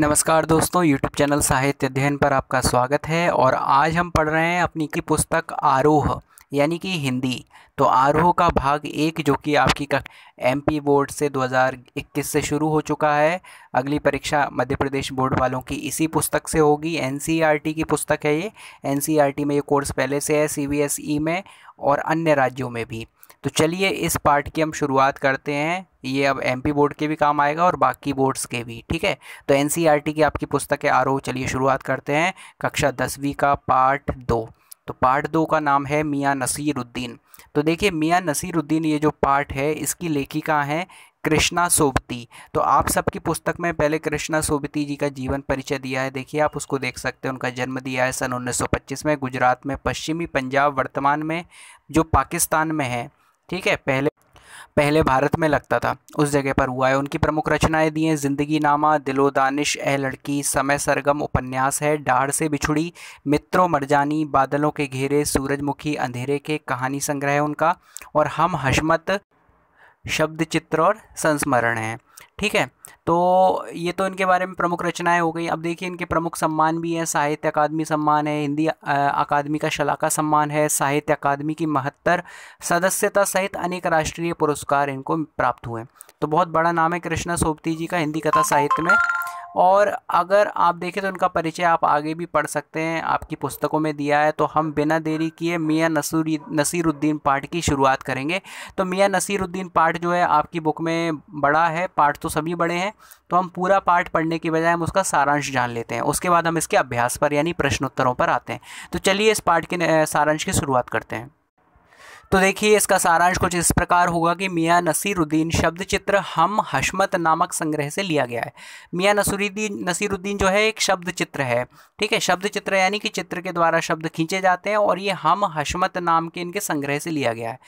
नमस्कार दोस्तों YouTube channel साहित्य अध्ययन पर आपका स्वागत है और आज हम पढ़ रहे हैं अपनी की पुस्तक आरोह यानी कि हिंदी तो आरोह का भाग एक जो कि आपकी पी बोर्ड से 2021 से शुरू हो चुका है अगली परीक्षा मध्य प्रदेश बोर्ड वालों की इसी पुस्तक से होगी एन e की पुस्तक है ये एन e में ये कोर्स पहले से है सी e में और अन्य राज्यों में भी तो चलिए इस पार्ट की हम शुरुआत करते हैं ये अब एमपी बोर्ड के भी काम आएगा और बाकी बोर्ड्स के भी ठीक है तो एनसीईआरटी e की आपकी पुस्तक है आरोह चलिए शुरुआत करते हैं कक्षा दसवीं का पार्ट दो तो पार्ट दो का नाम है मियाँ नसीरुद्दीन तो देखिए मियाँ नसीरुद्दीन ये जो पार्ट है इसकी लेखिका हैं कृष्णा सोबती तो आप सबकी पुस्तक में पहले कृष्णा सोबती जी का जीवन परिचय दिया है देखिए आप उसको देख सकते हैं उनका जन्म दिया है सन 1925 में गुजरात में पश्चिमी पंजाब वर्तमान में जो पाकिस्तान में है ठीक है पहले पहले भारत में लगता था उस जगह पर हुआ है उनकी प्रमुख रचनाएं दी हैं जिंदगी नामा दिलो दानिश ए लड़की समय सरगम उपन्यास है डाढ़ से बिछुड़ी मित्रों मरजानी बादलों के घेरे सूरजमुखी अंधेरे के कहानी संग्रह उनका और हम हशमत शब्द चित्र और संस्मरण हैं ठीक है तो ये तो इनके बारे में प्रमुख रचनाएं हो गई अब देखिए इनके प्रमुख सम्मान भी हैं साहित्य अकादमी सम्मान है हिंदी अकादमी का शलाका सम्मान है साहित्य अकादमी की महत्तर सदस्यता सहित अनेक राष्ट्रीय पुरस्कार इनको प्राप्त हुए तो बहुत बड़ा नाम है कृष्णा सोपती जी का हिंदी कथा साहित्य में और अगर आप देखें तो उनका परिचय आप आगे भी पढ़ सकते हैं आपकी पुस्तकों में दिया है तो हम बिना देरी किए मियाँ नसूर नसीरुद्दीन पाठ की शुरुआत करेंगे तो मियाँ नसीरुद्दीन पाठ जो है आपकी बुक में बड़ा है पाठ तो सभी बड़े हैं तो हम पूरा पाठ पढ़ने की बजाय हम उसका सारांश जान लेते हैं उसके बाद हम इसके अभ्यास पर यानी प्रश्नोत्तरों पर आते हैं तो चलिए इस पाठ के सारांश की शुरुआत करते हैं तो देखिए इसका सारांश कुछ इस प्रकार होगा कि मियाँ नसीरुद्दीन शब्द चित्र हम हशमत नामक संग्रह से लिया गया है मियाँ नसरुद्दीन नसीरुद्दीन जो है एक शब्द चित्र है ठीक है शब्द चित्र यानी कि चित्र के द्वारा शब्द खींचे जाते हैं और ये हम हशमत नाम के इनके संग्रह से लिया गया है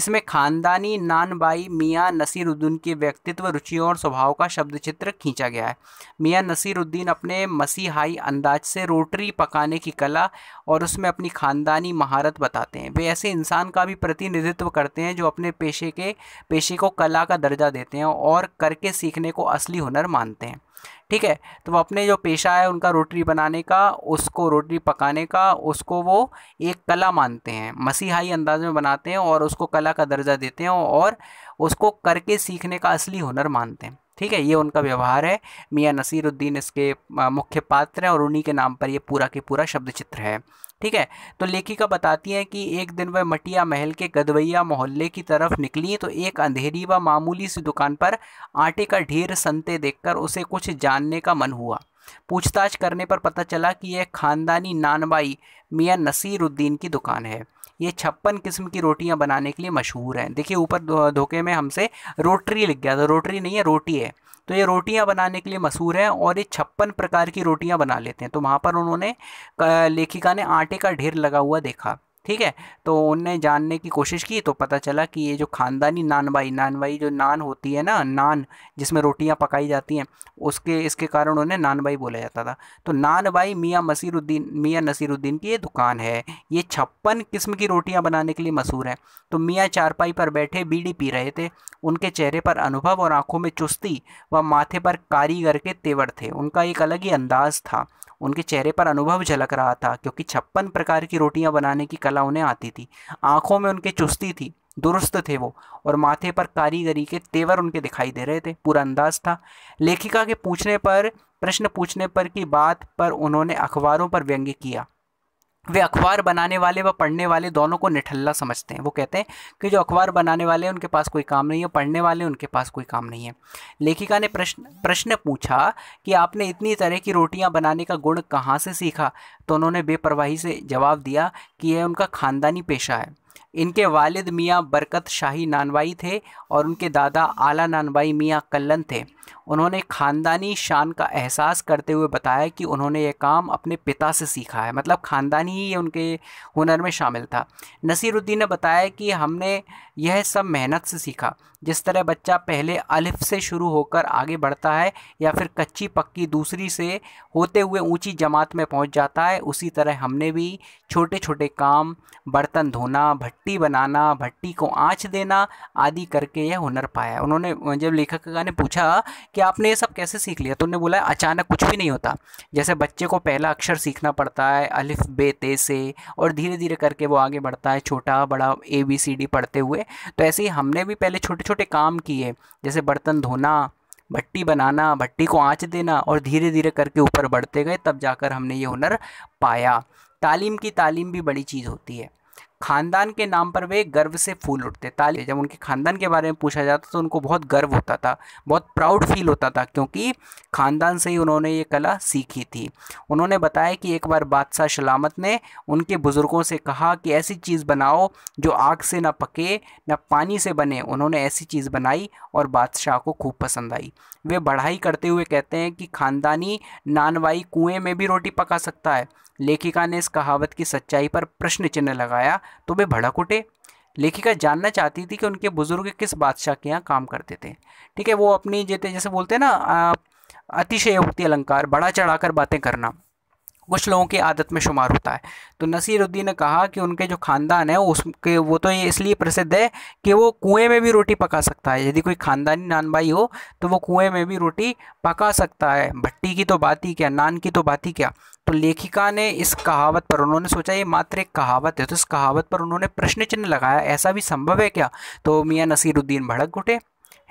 इसमें खानदानी नानबाई मियाँ नसीरुद्दीन के व्यक्तित्व रुचियों और स्वभाव का शब्द चित्र खींचा गया है मियाँ नसीरुद्दीन अपने मसीहाई अंदाज से रोटरी पकाने की कला और उसमें अपनी खानदानी महारत बताते हैं वे ऐसे इंसान का भी प्रतिनिधित्व करते हैं जो अपने पेशे के पेशे को कला का दर्जा देते हैं और करके सीखने को असली हुनर मानते हैं ठीक है तो वो अपने जो पेशा है उनका रोटरी बनाने का उसको रोटरी पकाने का उसको वो एक कला मानते हैं मसीहाई अंदाज में बनाते हैं और उसको कला का दर्जा देते हैं और उसको करके सीखने का असली हुनर मानते हैं ठीक है ये उनका व्यवहार है मियाँ नसीरुद्दीन इसके मुख्य पात्र हैं और उन्हीं के नाम पर ये पूरा के पूरा शब्द चित्र है ठीक है तो लेखिका बताती हैं कि एक दिन वह मटिया महल के गदवैया मोहल्ले की तरफ निकली तो एक अंधेरी व मामूली सी दुकान पर आटे का ढेर संते देखकर उसे कुछ जानने का मन हुआ पूछताछ करने पर पता चला कि यह खानदानी नानबाई मियाँ नसीरुद्दीन की दुकान है ये छप्पन किस्म की रोटियाँ बनाने के लिए मशहूर हैं देखिए ऊपर धोखे में हमसे रोटरी लिख गया था रोटरी नहीं है रोटी है तो ये रोटियां बनाने के लिए मशहूर हैं और ये छप्पन प्रकार की रोटियां बना लेते हैं तो वहाँ पर उन्होंने लेखिका ने आटे का ढेर लगा हुआ देखा ठीक है तो उनने जानने की कोशिश की तो पता चला कि ये जो ख़ानदानी नानबाई नानबाई जो नान होती है ना नान जिसमें रोटियां पकाई जाती हैं उसके इसके कारण उन्हें नानबाई बोला जाता था तो नानबाई मियाँ मसीरुद्दीन मियाँ नसीरुद्दीन की ये दुकान है ये छप्पन किस्म की रोटियाँ बनाने के लिए मशहूर है तो मियाँ चारपाई पर बैठे बीड़ी पी रहे थे उनके चेहरे पर अनुभव और आँखों में चुस्ती व माथे पर कारीगर के तेवर थे उनका एक अलग ही अंदाज था उनके चेहरे पर अनुभव झलक रहा था क्योंकि छप्पन प्रकार की रोटियां बनाने की कला उन्हें आती थी आंखों में उनके चुस्ती थी दुरुस्त थे वो और माथे पर कारीगरी के तेवर उनके दिखाई दे रहे थे पूरा अंदाज था लेखिका के पूछने पर प्रश्न पूछने पर की बात पर उन्होंने अखबारों पर व्यंग्य किया वे अखबार बनाने वाले व वा पढ़ने वाले दोनों को निठल्ला समझते हैं वो कहते हैं कि जो अखबार बनाने वाले हैं उनके पास कोई काम नहीं है पढ़ने वाले उनके पास कोई काम नहीं है लेखिका ने प्रश्न प्रश्न पूछा कि आपने इतनी तरह की रोटियां बनाने का गुण कहाँ से सीखा तो उन्होंने बेपरवाही से जवाब दिया कि यह उनका ख़ानदानी पेशा है इनके वालिद मियाँ बरकत शाही नानवाई थे और उनके दादा आला नानवाई मियाँ कल्लन थे उन्होंने ख़ानदानी शान का एहसास करते हुए बताया कि उन्होंने यह काम अपने पिता से सीखा है मतलब ख़ानदानी ही उनके हुनर में शामिल था नसीरुद्दीन ने बताया कि हमने यह सब मेहनत से सीखा जिस तरह बच्चा पहले अलिफ से शुरू होकर आगे बढ़ता है या फिर कच्ची पक्की दूसरी से होते हुए ऊंची जमात में पहुंच जाता है उसी तरह हमने भी छोटे छोटे काम बर्तन धोना भट्टी बनाना भट्टी को आँच देना आदि करके यह हुनर पाया उन्होंने जब लेखक ने पूछा कि आपने ये सब कैसे सीख लिया तो उन्होंने बोला अचानक कुछ भी नहीं होता जैसे बच्चे को पहला अक्षर सीखना पड़ता है अलिफ बे ते से और धीरे धीरे करके वो आगे बढ़ता है छोटा बड़ा ए बी सी डी पढ़ते हुए तो ऐसे ही हमने भी पहले छोटे छोटे काम किए जैसे बर्तन धोना भट्टी बनाना भट्टी को आँच देना और धीरे धीरे करके ऊपर बढ़ते गए तब जाकर हमने ये हुनर पाया तालीम की तालीम भी बड़ी चीज़ होती है ख़ानदान के नाम पर वे गर्व से फूल उठते ताली जब उनके ख़ानदान के बारे में पूछा जाता तो उनको बहुत गर्व होता था बहुत प्राउड फील होता था क्योंकि ख़ानदान से ही उन्होंने ये कला सीखी थी उन्होंने बताया कि एक बार बादशाह सलामत ने उनके बुज़ुर्गों से कहा कि ऐसी चीज़ बनाओ जो आग से ना पके ना पानी से बने उन्होंने ऐसी चीज़ बनाई और बादशाह को खूब पसंद आई वे बढ़ाई करते हुए कहते हैं कि ख़ानदानी नानवाई कुएँ में भी रोटी पका सकता है लेखिका ने इस कहावत की सच्चाई पर प्रश्न चिन्ह लगाया तो वे भड़क उठे लेखिका जानना चाहती थी कि उनके बुजुर्ग किस बादशाह के यहाँ काम करते थे ठीक है वो अपनी जैसे जैसे बोलते हैं ना अतिशयोक्ति अलंकार बड़ा चढ़ाकर बातें करना कुछ लोगों की आदत में शुमार होता है तो नसीरुद्दीन ने कहा कि उनके जो ख़ानदान है उसके वो तो ये इसलिए प्रसिद्ध है कि वो कुएं में भी रोटी पका सकता है यदि कोई ख़ानदानी नान भाई हो तो वो कुएं में भी रोटी पका सकता है भट्टी की तो बात ही क्या नान की तो बात ही क्या तो लेखिका ने इस कहावत पर उन्होंने सोचा ये मात्र एक कहावत है तो इस कहावत पर उन्होंने प्रश्न चिन्ह लगाया ऐसा भी संभव है क्या तो मियाँ नसीरुद्दीन भड़क उठे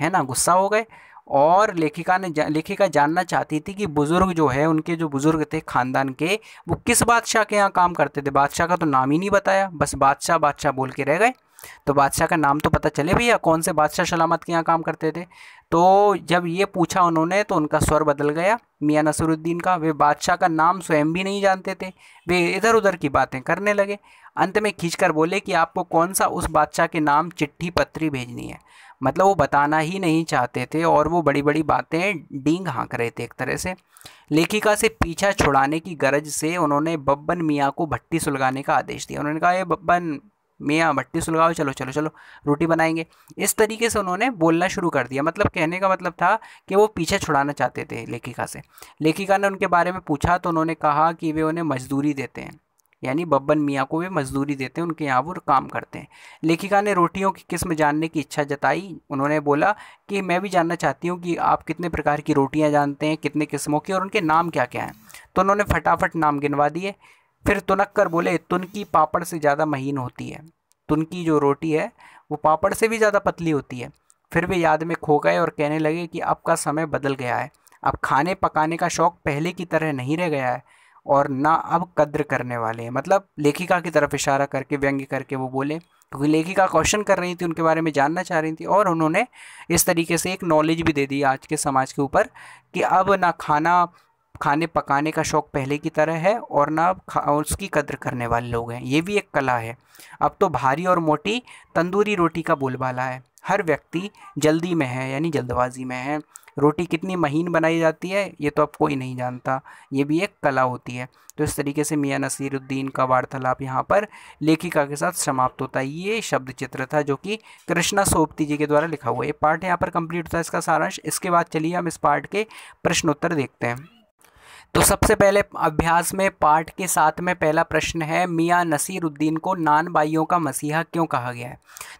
है ना गुस्सा हो गए और लेखिका ने जा, लेखिका जानना चाहती थी कि बुज़ुर्ग जो है उनके जो बुज़ुर्ग थे ख़ानदान के वो किस बादशाह के यहाँ काम करते थे बादशाह का तो नाम ही नहीं बताया बस बादशाह बादशाह बोल के रह गए तो बादशाह का नाम तो पता चले भैया कौन से बादशाह सलामत के यहाँ काम करते थे तो जब ये पूछा उन्होंने तो उनका स्वर बदल गया मियाँ नसरुद्दीन का वे बादशाह का नाम स्वयं भी नहीं जानते थे वे इधर उधर की बातें करने लगे अंत में खींचकर बोले कि आपको कौन सा उस बादशाह के नाम चिट्ठी पत्री भेजनी है मतलब वो बताना ही नहीं चाहते थे और वो बड़ी बड़ी बातें डींग हाँक रहे थे एक तरह से लेखिका से पीछा छुड़ाने की गरज से उन्होंने बब्बन मियाँ को भट्टी सुलगाने का आदेश दिया उन्होंने कहा ये बब्बन मियाँ भट्टी सुलगाओ चलो चलो चलो रोटी बनाएंगे इस तरीके से उन्होंने बोलना शुरू कर दिया मतलब कहने का मतलब था कि वो पीछे छुड़ाना चाहते थे लेखिका से लेखिका ने उनके बारे में पूछा तो उन्होंने कहा कि वे उन्हें मजदूरी देते हैं यानी बब्बन मियाँ को वे मजदूरी देते हैं उनके यहाँ वो काम करते हैं लेखिका ने रोटियों की किस्म जानने की इच्छा जताई उन्होंने बोला कि मैं भी जानना चाहती हूँ कि आप कितने प्रकार की रोटियाँ जानते हैं कितने किस्मों की और उनके नाम क्या क्या हैं तो उन्होंने फटाफट नाम गिनवा दिए फिर तुनक कर बोले तुन की पापड़ से ज़्यादा महीन होती है तुनकी जो रोटी है वो पापड़ से भी ज़्यादा पतली होती है फिर वे याद में खो गए और कहने लगे कि अब का समय बदल गया है अब खाने पकाने का शौक़ पहले की तरह नहीं रह गया है और ना अब कद्र करने वाले हैं मतलब लेखिका की तरफ इशारा करके व्यंग्य करके वो बोले क्योंकि लेखिका क्वेश्चन कर रही थी उनके बारे में जानना चाह रही थी और उन्होंने इस तरीके से एक नॉलेज भी दे दी आज के समाज के ऊपर कि अब ना खाना खाने पकाने का शौक़ पहले की तरह है और ना उसकी कदर करने वाले लोग हैं ये भी एक कला है अब तो भारी और मोटी तंदूरी रोटी का बोलबाला है हर व्यक्ति जल्दी में है यानी जल्दबाजी में है रोटी कितनी महीन बनाई जाती है ये तो अब कोई नहीं जानता ये भी एक कला होती है तो इस तरीके से मियाँ नसीरुद्दीन का वार्तालाप यहाँ पर लेखिका के साथ समाप्त होता है ये शब्द चित्र था जो कि कृष्णा सोपती जी के द्वारा लिखा हुआ ये पार्ट यहाँ पर कंप्लीट होता है इसका सारांश इसके बाद चलिए हम इस पार्ट के प्रश्नोत्तर देखते हैं तो सबसे पहले अभ्यास में पाठ के साथ में पहला प्रश्न है मियाँ नसीरुद्दीन को नान बाइयों का मसीहा क्यों कहा गया है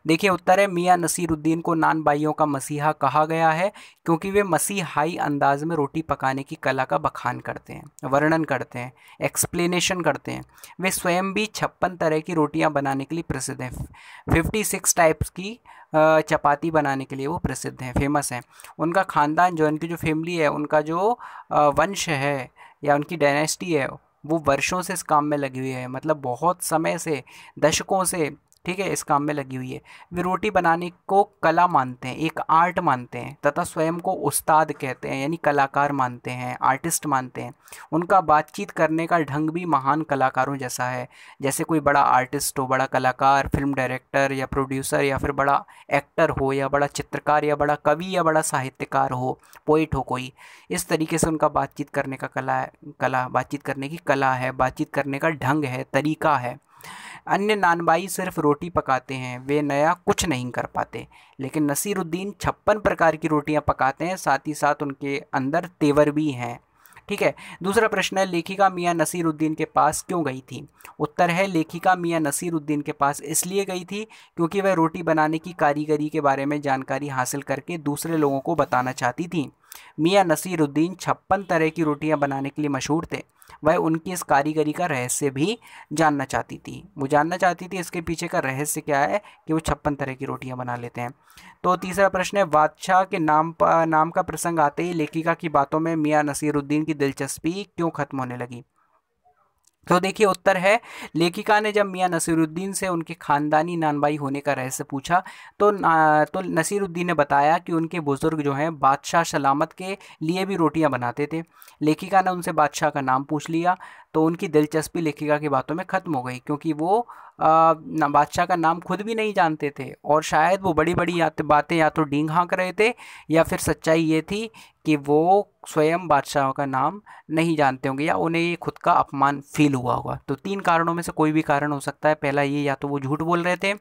देखिए उत्तर है मियाँ नसीरुद्दीन को नान बाइयों का मसीहा कहा गया है क्योंकि वे मसीहाई अंदाज में रोटी पकाने की कला का बखान करते हैं वर्णन करते हैं एक्सप्लेनेशन करते हैं वे स्वयं भी छप्पन तरह की रोटियाँ बनाने के लिए प्रसिद्ध हैं फिफ्टी सिक्स टाइप्स की चपाती बनाने के लिए वो प्रसिद्ध हैं फेमस हैं उनका ख़ानदान जो उनकी जो फैमिली है उनका जो वंश है या उनकी डायनेस्टी है वो वर्षों से इस काम में लगी हुई है मतलब बहुत समय से दशकों से ठीक है इस काम में लगी हुई है वे रोटी बनाने को कला मानते हैं एक आर्ट मानते हैं तथा स्वयं को उस्ताद कहते हैं यानी कलाकार मानते हैं आर्टिस्ट मानते हैं उनका बातचीत करने का ढंग भी महान कलाकारों जैसा है जैसे कोई बड़ा आर्टिस्ट हो बड़ा कलाकार फिल्म डायरेक्टर या प्रोड्यूसर या फिर बड़ा एक्टर हो या बड़ा चित्रकार या बड़ा कवि या बड़ा साहित्यकार हो पोइट हो कोई इस तरीके से उनका बातचीत करने का कला कला बातचीत करने की कला है बातचीत करने का ढंग है तरीका है अन्य नानबाई सिर्फ रोटी पकाते हैं वे नया कुछ नहीं कर पाते लेकिन नसीरुद्दीन छप्पन प्रकार की रोटियां पकाते हैं साथ ही साथ उनके अंदर तेवर भी हैं ठीक है दूसरा प्रश्न है लेखिका मियाँ नसीरुद्दीन के पास क्यों गई थी उत्तर है लेखिका मियाँ नसीरुद्दीन के पास इसलिए गई थी क्योंकि वह रोटी बनाने की कारीगरी के बारे में जानकारी हासिल करके दूसरे लोगों को बताना चाहती थी मियाँ नसीरुद्दीन छप्पन तरह की रोटियाँ बनाने के लिए मशहूर थे वह उनकी इस कारीगरी का रहस्य भी जानना चाहती थी वो जानना चाहती थी इसके पीछे का रहस्य क्या है कि वो छप्पन तरह की रोटियाँ बना लेते हैं तो तीसरा प्रश्न है बादशाह के नाम नाम का प्रसंग आते ही लेखिका की बातों में मियाँ नसीरुद्दीन की दिलचस्पी क्यों खत्म होने लगी तो देखिए उत्तर है लेखिका ने जब मियाँ नसीरुद्दीन से उनके खानदानी नानबाई होने का रहस्य पूछा तो तो नसीरुद्दीन ने बताया कि उनके बुज़ुर्ग जो हैं बादशाह सलामत के लिए भी रोटियां बनाते थे लेखिका ने उनसे बादशाह का नाम पूछ लिया तो उनकी दिलचस्पी लेखिका की बातों में ख़त्म हो गई क्योंकि वो बादशाह का नाम खुद भी नहीं जानते थे और शायद वो बड़ी बड़ी या बातें या तो डींग हाँक रहे थे या फिर सच्चाई ये थी कि वो स्वयं बादशाहों का नाम नहीं जानते होंगे या उन्हें ये खुद का अपमान फील हुआ होगा तो तीन कारणों में से कोई भी कारण हो सकता है पहला ये या तो वो झूठ बोल रहे थे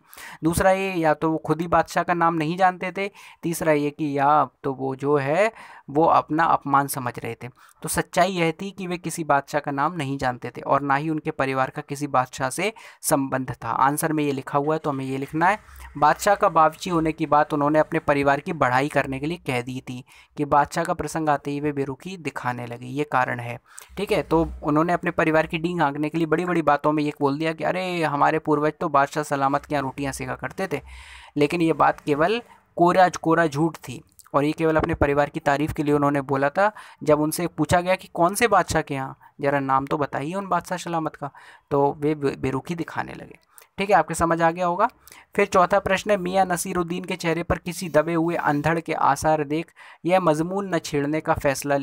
दूसरा ये या तो वो खुद ही बादशाह का नाम नहीं जानते थे तीसरा ये कि या तो वो जो है वो अपना अपमान समझ रहे थे तो सच्चाई यह थी कि वे किसी बादशाह का नाम नहीं जानते थे और ना ही उनके परिवार का किसी बादशाह से संबंध था आंसर में ये लिखा हुआ है तो हमें ये लिखना है बादशाह का बावची होने की बात उन्होंने अपने परिवार की बढ़ाई करने के लिए कह दी थी कि बादशाह का प्रसंग आते ही वे बेरुखी दिखाने लगी ये कारण है ठीक है तो उन्होंने अपने परिवार की डींग आंकने के लिए बड़ी बड़ी बातों में ये बोल दिया कि अरे हमारे पूर्वज तो बादशाह सलामत के यहाँ रोटियाँ सेका करते थे लेकिन ये बात केवल कोरा कोरा झूठ थी और ये केवल अपने परिवार की तारीफ़ के लिए उन्होंने बोला था जब उनसे पूछा गया कि कौन से बादशाह के यहाँ ज़रा नाम तो बताइए उन बादशाह सलामत का तो वे बेरुखी दिखाने लगे ठीक है आपके समझ आ गया होगा फिर चौथा प्रश्न है मियाँ नसीरुद्दीन के चेहरे पर किसी दबे हुए अंधड़ के आसार देख यह मजमून न छेड़ने का फैसला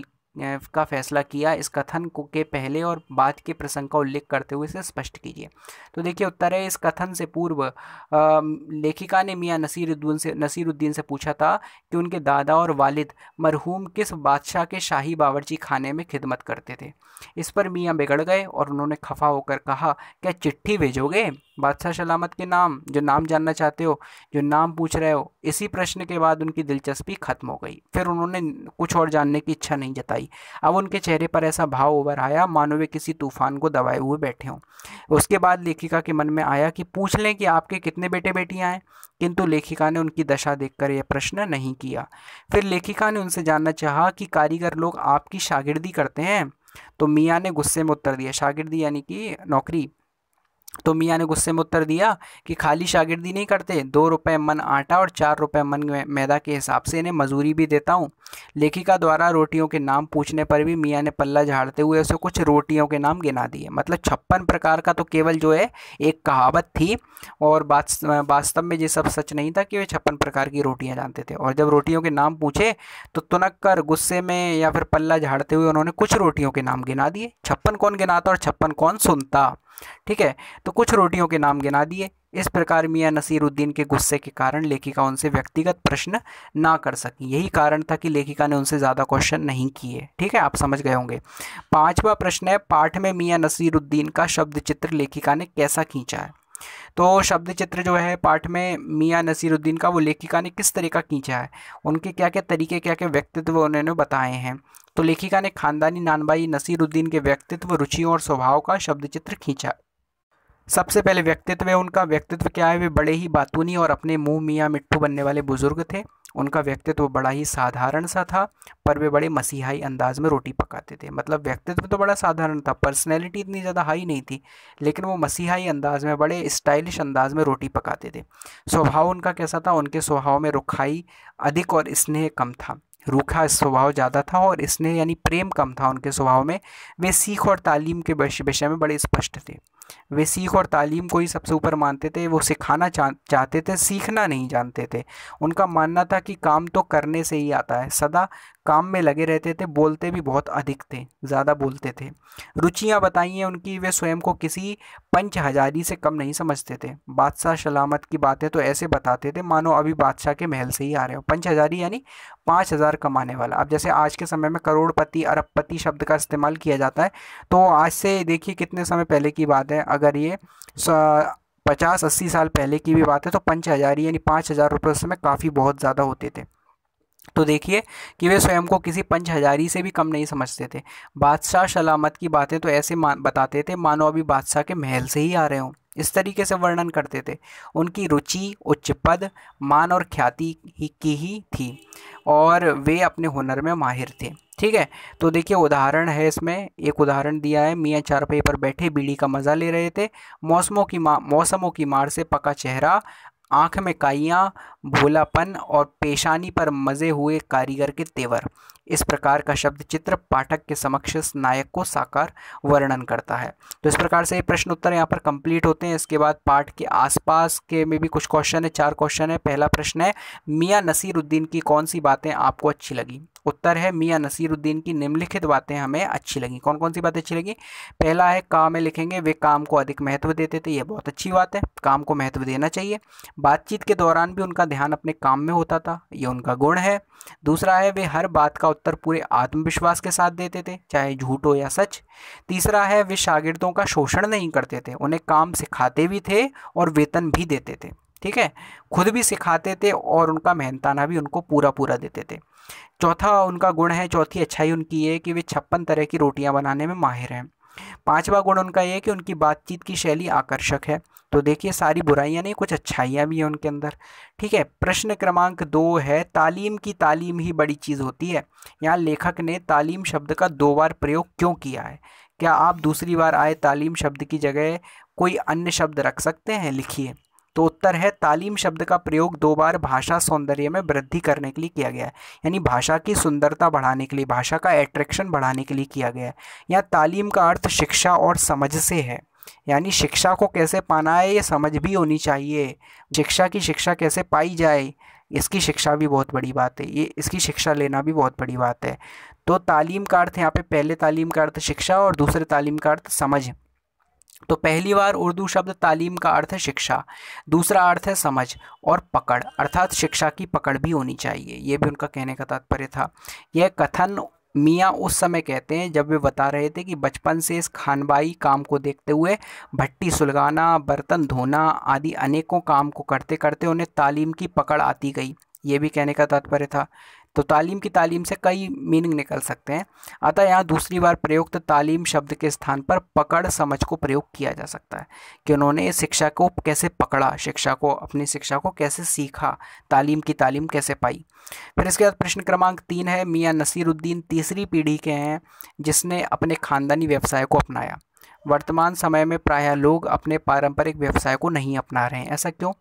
का फैसला किया इस कथन को के पहले और बाद के प्रसंग का उल्लेख करते हुए इसे स्पष्ट कीजिए तो देखिए उत्तर है इस कथन से पूर्व लेखिका ने मियाँ नसीरुद्दीन से नसीरुद्दीन से पूछा था कि उनके दादा और वालिद मरहूम किस बादशाह के शाही बावर्ची खाने में खिदमत करते थे इस पर मियाँ बिगड़ गए और उन्होंने खफा होकर कहा क्या चिट्ठी भेजोगे बादशाह सलामत के नाम जो नाम जानना चाहते हो जो नाम पूछ रहे हो इसी प्रश्न के बाद उनकी दिलचस्पी खत्म हो गई फिर उन्होंने कुछ और जानने की इच्छा नहीं जताई अब उनके चेहरे पर ऐसा भाव उभर आया मानो वे किसी तूफान को दबाए हुए बैठे हों उसके बाद लेखिका के मन में आया कि पूछ लें कि आपके कितने बेटे बेटियाँ हैं किंतु लेखिका ने उनकी दशा देखकर यह प्रश्न नहीं किया फिर लेखिका ने उनसे जानना चाहा कि कारीगर लोग आपकी शागिर्दी करते हैं तो मियाँ ने गुस्से में उत्तर दिया शागिर्दी यानी कि नौकरी तो मियाँ ने गुस्से में उत्तर दिया कि खाली शागिर्दी नहीं करते दो रुपये मन आटा और चार रुपये मन मैदा के हिसाब से इन्हें मजूरी भी देता हूँ लेखिका द्वारा रोटियों के नाम पूछने पर भी मियाँ ने पल्ला झाड़ते हुए उसे कुछ रोटियों के नाम गिना दिए मतलब छप्पन प्रकार का तो केवल जो है एक कहावत थी और वास्तव में ये सब सच नहीं था कि वे छप्पन प्रकार की रोटियाँ जानते थे और जब रोटियों के नाम पूछे तो तुनक कर गुस्से में या फिर पल्ला झाड़ते हुए उन्होंने कुछ रोटियों के नाम गिना दिए छप्पन कौन गिनाता और छप्पन कौन सुनता ठीक है तो कुछ रोटियों के नाम गिना दिए इस प्रकार मियाँ नसीरुद्दीन के गुस्से के कारण लेखिका उनसे व्यक्तिगत प्रश्न ना कर सकी यही कारण था कि लेखिका ने उनसे ज़्यादा क्वेश्चन नहीं किए ठीक है आप समझ गए होंगे पांचवा प्रश्न है पाठ में मियाँ नसीरुद्दीन का शब्द चित्र लेखिका ने कैसा खींचा है तो शब्द चित्र जो है पाठ में मियाँ नसीरुद्दीन का वो लेखिका ने किस तरह का खींचा है उनके क्या क्या तरीके क्या क्या व्यक्तित्व उन्होंने बताए हैं तो लेखिका ने खानदानी नानबाई नसीरुद्दीन के व्यक्तित्व रुचियों और स्वभाव का शब्द चित्र खींचा सबसे पहले व्यक्तित्व उनका व्यक्तित्व क्या है वे बड़े ही बातूनी और अपने मुंह मियाँ मिट्टू बनने वाले बुजुर्ग थे उनका व्यक्तित्व बड़ा ही साधारण सा था पर वे बड़े मसीहाई अंदाज में रोटी पकाते थे मतलब व्यक्तित्व तो बड़ा साधारण था पर्सनैलिटी इतनी ज़्यादा हाई नहीं थी लेकिन वो मसीहाई अंदाज में बड़े स्टाइलिश अंदाज में रोटी पकाते थे स्वभाव उनका कैसा था उनके स्वभाव में रुखाई अधिक और स्नेह कम था रूखा स्वभाव ज़्यादा था और स्नेह यानी प्रेम कम था उनके स्वभाव में वे सीख और तालीम के विषय में बड़े स्पष्ट थे वे सीख और तालीम को ही सबसे ऊपर मानते थे वो सिखाना चाह चाहते थे सीखना नहीं जानते थे उनका मानना था कि काम तो करने से ही आता है सदा काम में लगे रहते थे बोलते भी बहुत अधिक थे ज़्यादा बोलते थे रुचियाँ बताइए उनकी वे स्वयं को किसी पंच हजारी से कम नहीं समझते थे बादशाह सलामत की बातें तो ऐसे बताते थे मानो अभी बादशाह के महल से ही आ रहे हो पंच हजारी यानी पाँच हज़ार कमाने वाला अब जैसे आज के समय में करोड़पति अरबपति शब्द का इस्तेमाल किया जाता है तो आज से देखिए कितने समय पहले की बात है अगर ये पचास अस्सी साल पहले की भी बात है तो पंच हज़ार यानी पाँच हज़ार रुपये उस समय काफ़ी बहुत ज़्यादा होते थे तो देखिए कि वे स्वयं को किसी पंच हजारी से भी कम नहीं समझते थे बादशाह सलामत की बातें तो ऐसे बताते थे मानो अभी बादशाह के महल से ही आ रहे हों इस तरीके से वर्णन करते थे उनकी रुचि उच्च पद मान और ख्याति ही की ही थी और वे अपने हुनर में माहिर थे ठीक है तो देखिए उदाहरण है इसमें एक उदाहरण दिया है मियाँ चारपाई पर बैठे बीड़ी का मज़ा ले रहे थे मौसमों की मौसमों की मार से पका चेहरा आँख में काइयाँ भोलापन और पेशानी पर मज़े हुए कारीगर के तेवर इस प्रकार का शब्द चित्र पाठक के समक्ष नायक को साकार वर्णन करता है तो इस प्रकार से प्रश्न उत्तर यहाँ पर कंप्लीट होते हैं इसके बाद पाठ के आसपास के में भी कुछ क्वेश्चन है चार क्वेश्चन है पहला प्रश्न है मियाँ नसीरुद्दीन की कौन सी बातें आपको अच्छी लगी उत्तर है मियाँ नसीरुद्दीन की निम्नलिखित बातें हमें अच्छी लगी कौन कौन सी बातें अच्छी लगी पहला है काम में लिखेंगे वे काम को अधिक महत्व देते थे यह बहुत अच्छी बात है काम को महत्व देना चाहिए बातचीत के दौरान भी उनका ध्यान अपने काम में होता था यह उनका गुण है दूसरा है वे हर बात का उत्तर पूरे आत्मविश्वास के साथ देते थे चाहे झूठ हो या सच तीसरा है वे शागिर्दों का शोषण नहीं करते थे उन्हें काम सिखाते भी थे और वेतन भी देते थे ठीक है खुद भी सिखाते थे और उनका मेहनताना भी उनको पूरा पूरा देते थे चौथा उनका गुण है चौथी अच्छाई उनकी ये कि वे छप्पन तरह की रोटियां बनाने में माहिर हैं पांचवा गुण उनका ये कि उनकी बातचीत की शैली आकर्षक है तो देखिए सारी बुराइयां नहीं कुछ अच्छाइयां भी हैं उनके अंदर ठीक है प्रश्न क्रमांक दो है तालीम की तालीम ही बड़ी चीज़ होती है यहाँ लेखक ने तालीम शब्द का दो बार प्रयोग क्यों किया है क्या आप दूसरी बार आए तालीम शब्द की जगह कोई अन्य शब्द रख सकते हैं लिखिए तो उत्तर है तालीम शब्द का प्रयोग दो बार भाषा सौंदर्य में वृद्धि करने के लिए किया गया है यानी भाषा की सुंदरता बढ़ाने के लिए भाषा का एट्रैक्शन बढ़ाने के लिए किया गया है या तालीम का अर्थ शिक्षा और समझ से है यानी शिक्षा को कैसे पाना है ये समझ भी होनी चाहिए शिक्षा की शिक्षा कैसे पाई जाए इसकी शिक्षा भी बहुत बड़ी बात है ये इसकी शिक्षा लेना भी बहुत बड़ी बात है तो तालीम का अर्थ यहाँ पे पहले तालीम का अर्थ शिक्षा और दूसरे तालीम का अर्थ समझ तो पहली बार उर्दू शब्द तालीम का अर्थ है शिक्षा दूसरा अर्थ है समझ और पकड़ अर्थात शिक्षा की पकड़ भी होनी चाहिए ये भी उनका कहने का तात्पर्य था यह कथन मियाँ उस समय कहते हैं जब वे बता रहे थे कि बचपन से इस खानबाई काम को देखते हुए भट्टी सुलगाना बर्तन धोना आदि अनेकों काम को करते करते उन्हें तालीम की पकड़ आती गई ये भी कहने का तात्पर्य था तो तालीम की तालीम से कई मीनिंग निकल सकते हैं अतः यहाँ दूसरी बार प्रयुक्त तालीम शब्द के स्थान पर पकड़ समझ को प्रयोग किया जा सकता है कि उन्होंने शिक्षा को कैसे पकड़ा शिक्षा को अपनी शिक्षा को कैसे सीखा तालीम की तालीम कैसे पाई फिर इसके बाद प्रश्न क्रमांक तीन है मियाँ नसीरुद्दीन तीसरी पीढ़ी के हैं जिसने अपने ख़ानदानी व्यवसाय को अपनाया वर्तमान समय में प्रायः लोग अपने पारंपरिक व्यवसाय को नहीं अपना रहे हैं ऐसा क्यों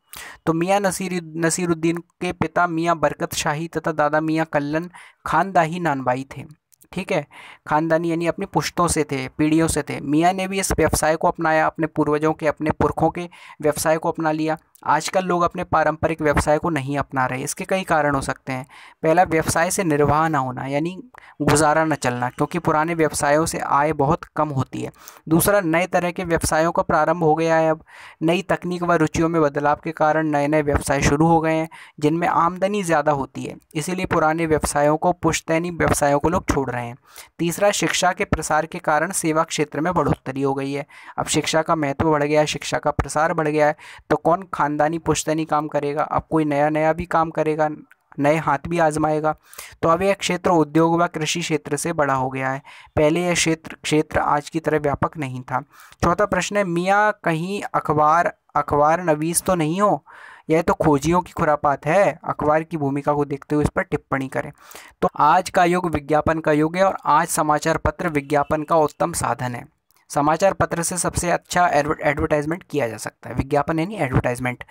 तो मियाँ नसीर नसीरुद्दीन के पिता मियाँ बरकत शाही तथा दादा मियाँ कल्लन खानदाही नानबाई थे ठीक है खानदानी यानी अपनी पुश्तों से थे पीढ़ियों से थे मियाँ ने भी इस व्यवसाय को अपनाया अपने पूर्वजों के अपने पुरखों के व्यवसाय को अपना लिया आजकल लोग अपने पारंपरिक व्यवसाय को नहीं अपना रहे इसके कई कारण हो सकते हैं पहला व्यवसाय से निर्वाह ना होना यानी गुजारा न चलना क्योंकि पुराने व्यवसायों से आय बहुत कम होती है दूसरा नए तरह के व्यवसायों का प्रारंभ हो गया है अब नई तकनीक व रुचियों में बदलाव के कारण नए नए व्यवसाय शुरू हो गए हैं जिनमें आमदनी ज़्यादा होती है इसीलिए पुराने व्यवसायों को पुश्तैनी व्यवसायों को लोग छोड़ रहे हैं तीसरा शिक्षा के प्रसार के कारण सेवा क्षेत्र में बढ़ोतरी हो गई है अब शिक्षा का महत्व बढ़ गया है शिक्षा का प्रसार बढ़ गया है तो कौन खा ख़ानदानी पुश्तनी काम करेगा अब कोई नया नया भी काम करेगा नए हाथ भी आजमाएगा तो अब यह क्षेत्र उद्योग व कृषि क्षेत्र से बड़ा हो गया है पहले यह क्षेत्र क्षेत्र आज की तरह व्यापक नहीं था चौथा प्रश्न है मियाँ कहीं अखबार अखबार नवीस तो नहीं हो यह तो खोजियों की खुरापात है अखबार की भूमिका को देखते हुए इस पर टिप्पणी करें तो आज का युग विज्ञापन का युग है और आज समाचार पत्र विज्ञापन का उत्तम साधन है समाचार पत्र से सबसे अच्छा एडवर्टाइजमेंट किया जा सकता है विज्ञापन यानी एडवर्टाइजमेंट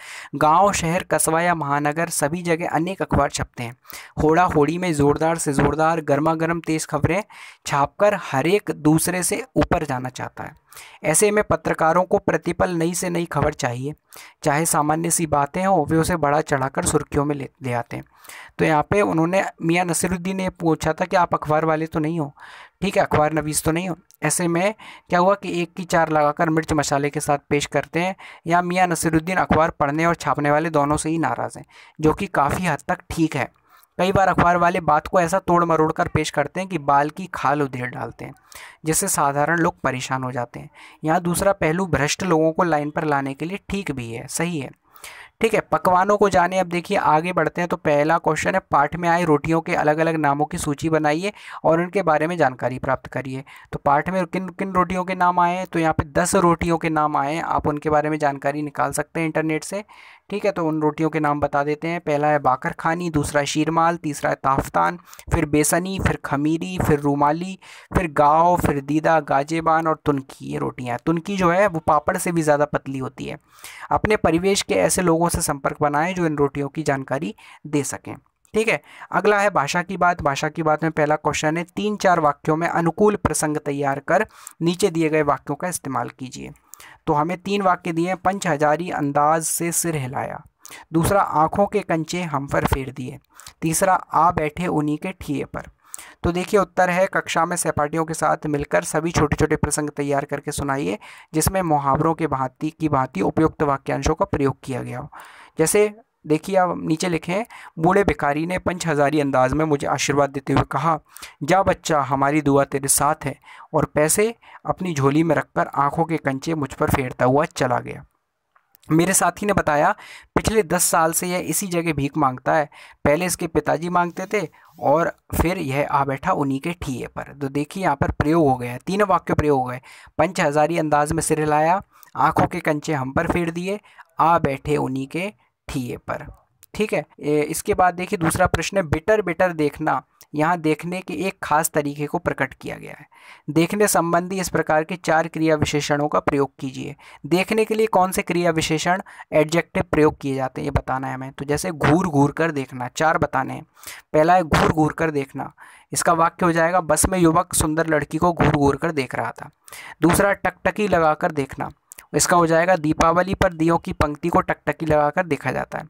गांव शहर कस्बा या महानगर सभी जगह अनेक अखबार छपते हैं होड़ा होड़ी में ज़ोरदार से ज़ोरदार गर्मा गर्म तेज़ खबरें छापकर हर एक दूसरे से ऊपर जाना चाहता है ऐसे में पत्रकारों को प्रतिपल नई से नई खबर चाहिए चाहे सामान्य सी बातें हों वे उसे बढ़ा चढ़ाकर सुर्खियों में ले ले आते हैं तो यहाँ पे उन्होंने मियाँ नसीरुद्दीन ने पूछा था कि आप अखबार वाले तो नहीं हो ठीक है अखबार नवीस तो नहीं हो ऐसे में क्या हुआ कि एक की चार लगाकर मिर्च मसाले के साथ पेश करते हैं या मियाँ नसीरुद्दीन अखबार पढ़ने और छापने वाले दोनों से ही नाराज़ हैं जो कि काफ़ी हद तक ठीक है कई बार अखबार वाले बात को ऐसा तोड़ मरोड़ कर पेश करते हैं कि बाल की खाल उधेड़ डालते हैं जिससे साधारण लोग परेशान हो जाते हैं यहाँ दूसरा पहलू भ्रष्ट लोगों को लाइन पर लाने के लिए ठीक भी है सही है ठीक है पकवानों को जाने अब देखिए आगे बढ़ते हैं तो पहला क्वेश्चन है पाठ में आए रोटियों के अलग अलग नामों की सूची बनाइए और उनके बारे में जानकारी प्राप्त करिए तो पाठ में किन किन रोटियों के नाम आए हैं तो यहाँ पे दस रोटियों के नाम आए हैं आप उनके बारे में जानकारी निकाल सकते हैं इंटरनेट से ठीक है तो उन रोटियों के नाम बता देते हैं पहला है बाकर खानी दूसरा शीरमाल तीसरा है ताफ्तान फिर बेसनी फिर खमीरी फिर रूमाली फिर गाव फिर दीदा गाजेबान और तुनकी ये रोटियाँ तुनकी जो है वो पापड़ से भी ज़्यादा पतली होती है अपने परिवेश के ऐसे लोगों से संपर्क बनाएं जो इन रोटियों की जानकारी दे सकें ठीक है अगला है भाषा की बात भाषा की बात में पहला क्वेश्चन है तीन चार वाक्यों में अनुकूल प्रसंग तैयार कर नीचे दिए गए वाक्यों का इस्तेमाल कीजिए तो हमें तीन वाक्य दिए पंच हजारी अंदाज से सिर हिलाया दूसरा आँखों के कंचे हम पर फेर दिए तीसरा आ बैठे उन्हीं के ठिए पर तो देखिए उत्तर है कक्षा में सहपाठियों के साथ मिलकर सभी छोटे छोटे प्रसंग तैयार करके सुनाइए जिसमें मुहावरों के भांति की भांति उपयुक्त वाक्यांशों का प्रयोग किया गया हो जैसे देखिए आप नीचे लिखे हैं बूढ़े भिखारी ने पंच हज़ारी अंदाज में मुझे आशीर्वाद देते हुए कहा जा बच्चा हमारी दुआ तेरे साथ है और पैसे अपनी झोली में रखकर आंखों के कंचे मुझ पर फेरता हुआ चला गया मेरे साथी ने बताया पिछले दस साल से यह इसी जगह भीख मांगता है पहले इसके पिताजी मांगते थे और फिर यह आ बैठा उन्हीं के ठीए पर तो देखिए यहाँ पर प्रयोग हो गया तीनों वाक्य प्रयोग हो गए पंच हज़ारी अंदाज में सिर हिलाया आँखों के कंचे हम पर फेर दिए आ बैठे उन्हीं के पीए पर ठीक है इसके बाद देखिए दूसरा प्रश्न है बिटर बिटर देखना यहाँ देखने के एक खास तरीके को प्रकट किया गया है देखने संबंधी इस प्रकार के चार क्रिया विशेषणों का प्रयोग कीजिए देखने के लिए कौन से क्रिया विशेषण एडजेक्टिव प्रयोग किए जाते हैं ये बताना है हमें तो जैसे घूर घूर कर देखना चार बताने हैं पहला है घूर घूर कर देखना इसका वाक्य हो जाएगा बस में युवक सुंदर लड़की को घूर घूर कर देख रहा था दूसरा टकटकी लगाकर देखना इसका हो जाएगा दीपावली पर दियो की पंक्ति को टकटकी लगाकर देखा जाता है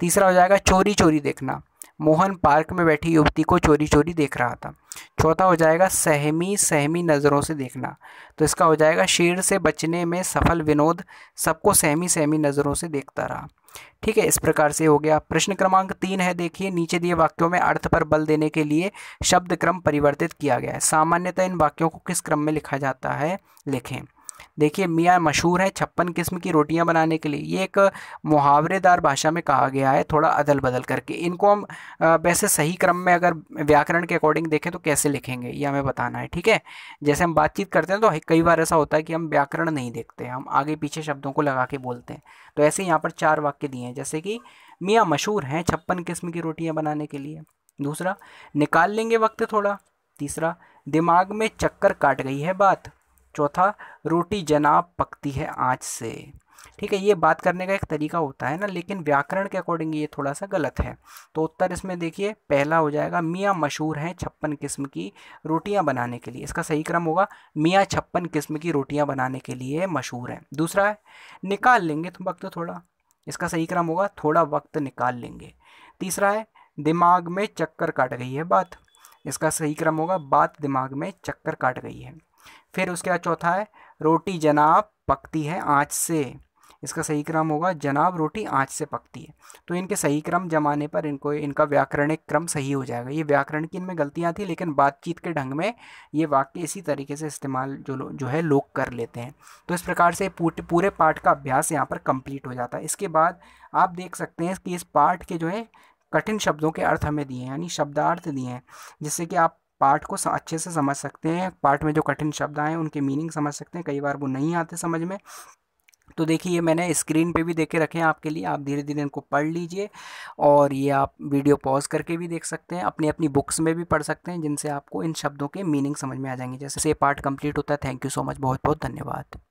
तीसरा हो जाएगा चोरी चोरी देखना मोहन पार्क में बैठी युवती को चोरी चोरी देख रहा था चौथा हो जाएगा सहमी सहमी नज़रों से देखना तो इसका हो जाएगा शेर से बचने में सफल विनोद सबको सहमी सहमी नज़रों से देखता रहा ठीक है इस प्रकार से हो गया प्रश्न क्रमांक तीन है देखिए नीचे दिए वाक्यों में अर्थ पर बल देने के लिए शब्द क्रम परिवर्तित किया गया है सामान्यतः इन वाक्यों को किस क्रम में लिखा जाता है लिखें देखिए मियाँ मशहूर है छप्पन किस्म की रोटियाँ बनाने के लिए ये एक मुहावरेदार भाषा में कहा गया है थोड़ा अदल बदल करके इनको हम वैसे सही क्रम में अगर व्याकरण के अकॉर्डिंग देखें तो कैसे लिखेंगे ये हमें बताना है ठीक है जैसे हम बातचीत करते हैं तो कई बार ऐसा होता है कि हम व्याकरण नहीं देखते हम आगे पीछे शब्दों को लगा के बोलते हैं तो ऐसे यहाँ पर चार वाक्य दिए हैं जैसे कि मियाँ मशहूर हैं छप्पन किस्म की रोटियाँ बनाने के लिए दूसरा निकाल लेंगे वक्त थोड़ा तीसरा दिमाग में चक्कर काट गई है बात चौथा रोटी जनाब पकती है आँच से ठीक है ये बात करने का एक तरीका होता है ना लेकिन व्याकरण के अकॉर्डिंग ये थोड़ा सा गलत है तो उत्तर इसमें देखिए पहला हो जाएगा मियाँ मशहूर हैं छप्पन किस्म की रोटियां बनाने के लिए इसका सही क्रम होगा मियाँ छप्पन किस्म की रोटियां बनाने के लिए मशहूर हैं दूसरा है निकाल लेंगे तो वक्त थोड़ा इसका सही क्रम होगा थोड़ा वक्त निकाल लेंगे तीसरा है दिमाग में चक्कर काट गई है बात इसका सही क्रम होगा बात दिमाग में चक्कर काट गई है फिर उसके बाद चौथा है रोटी जनाब पकती है आँच से इसका सही क्रम होगा जनाब रोटी आँच से पकती है तो इनके सही क्रम जमाने पर इनको इनका व्याकरणिक क्रम सही हो जाएगा ये व्याकरण की इनमें गलतियाँ थी लेकिन बातचीत के ढंग में ये वाक्य इसी तरीके से इस्तेमाल जो जो है लोग कर लेते हैं तो इस प्रकार से पूरे पाठ का अभ्यास यहाँ पर कंप्लीट हो जाता है इसके बाद आप देख सकते हैं कि इस पाठ के जो है कठिन शब्दों के अर्थ हमें दिए हैं यानी शब्दार्थ दिए हैं जिससे कि आप पार्ट को अच्छे से समझ सकते हैं पार्ट में जो कठिन शब्द आए हैं उनके मीनिंग समझ सकते हैं कई बार वो नहीं आते समझ में तो देखिए ये मैंने स्क्रीन पे भी देखे रखे हैं आपके लिए आप धीरे धीरे इनको पढ़ लीजिए और ये आप वीडियो पॉज करके भी देख सकते हैं अपनी अपनी बुक्स में भी पढ़ सकते हैं जिनसे आपको इन शब्दों के मीनिंग समझ में आ जाएंगे जैसे पार्ट कंप्लीट होता है थैंक यू सो मच बहुत बहुत धन्यवाद